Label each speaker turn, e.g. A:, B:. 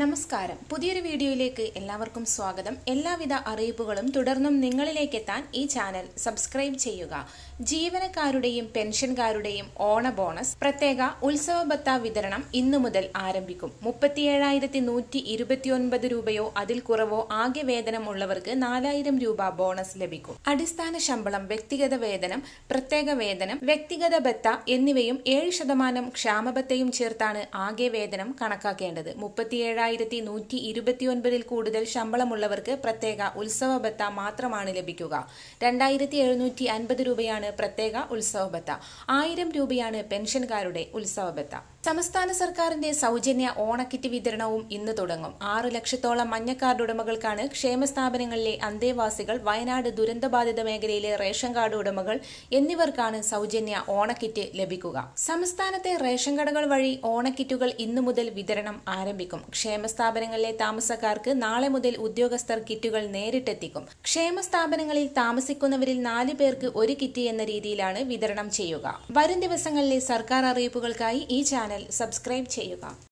A: നമസ്കാരം പുതിയൊരു വീഡിയോയിലേക്ക് എല്ലാവർക്കും സ്വാഗതം എല്ലാവിധ അറിയിപ്പുകളും തുടർന്നും നിങ്ങളിലേക്ക് എത്താൻ ഈ ചാനൽ സബ്സ്ക്രൈബ് ചെയ്യുക ജീവനക്കാരുടെയും പെൻഷൻകാരുടെയും ഓണ ബോണസ് പ്രത്യേക ഉത്സവ ഭത്ത വിതരണം ഇന്നു മുതൽ ആരംഭിക്കും മുപ്പത്തിയേഴായിരത്തി നൂറ്റി ഇരുപത്തിയൊൻപത് രൂപയോ അതിൽ കുറവോ ആകെ വേതനം ഉള്ളവർക്ക് നാലായിരം രൂപ ബോണസ് ലഭിക്കും അടിസ്ഥാന ശമ്പളം വ്യക്തിഗത വേതനം പ്രത്യേക വേതനം വ്യക്തിഗത ഭത്ത എന്നിവയും ഏഴ് ശതമാനം ക്ഷാമബത്തയും ചേർത്താണ് ആകെ വേതനം കണക്കാക്കേണ്ടത് മുപ്പത്തിയേഴ് ഏഴായിരത്തി നൂറ്റി ഇരുപത്തിയൊൻപതിൽ കൂടുതൽ ശമ്പളമുള്ളവർക്ക് പ്രത്യേക ഉത്സവ ഭത്ത മാത്രമാണ് ലഭിക്കുക രണ്ടായിരത്തി എഴുന്നൂറ്റി അൻപത് രൂപയാണ് പ്രത്യേക ഉത്സവ ഭത്ത ആയിരം രൂപയാണ് പെൻഷൻകാരുടെ ഉത്സവ ഭത്ത സംസ്ഥാന സർക്കാരിന്റെ സൗജന്യ ഓണക്കിറ്റ് വിതരണവും ഇന്ന് തുടങ്ങും ആറ് ലക്ഷത്തോളം മഞ്ഞക്കാർഡ് ഉടമകൾക്കാണ് ക്ഷേമ സ്ഥാപനങ്ങളിലെ അന്തേവാസികൾ വയനാട് ദുരന്തബാധിത മേഖലയിലെ റേഷൻ കാർഡ് ഉടമകൾ എന്നിവർക്കാണ് സൗജന്യ ഓണക്കിറ്റ് ലഭിക്കുക സംസ്ഥാനത്തെ റേഷൻ കടകൾ വഴി ഓണക്കിറ്റുകൾ ഇന്നു മുതൽ വിതരണം ആരംഭിക്കും ക്ഷേമ സ്ഥാപനങ്ങളിലെ താമസക്കാർക്ക് നാളെ മുതൽ ഉദ്യോഗസ്ഥർ കിറ്റുകൾ നേരിട്ടെത്തിക്കും ക്ഷേമ സ്ഥാപനങ്ങളിൽ താമസിക്കുന്നവരിൽ നാല് പേർക്ക് ഒരു കിറ്റ് എന്ന രീതിയിലാണ് വിതരണം ചെയ്യുക വരും ദിവസങ്ങളിലെ സർക്കാർ അറിയിപ്പുകൾക്കായി ഈ ചാനൽ സബ്സ്ക്രൈബ് ചെയ്യുക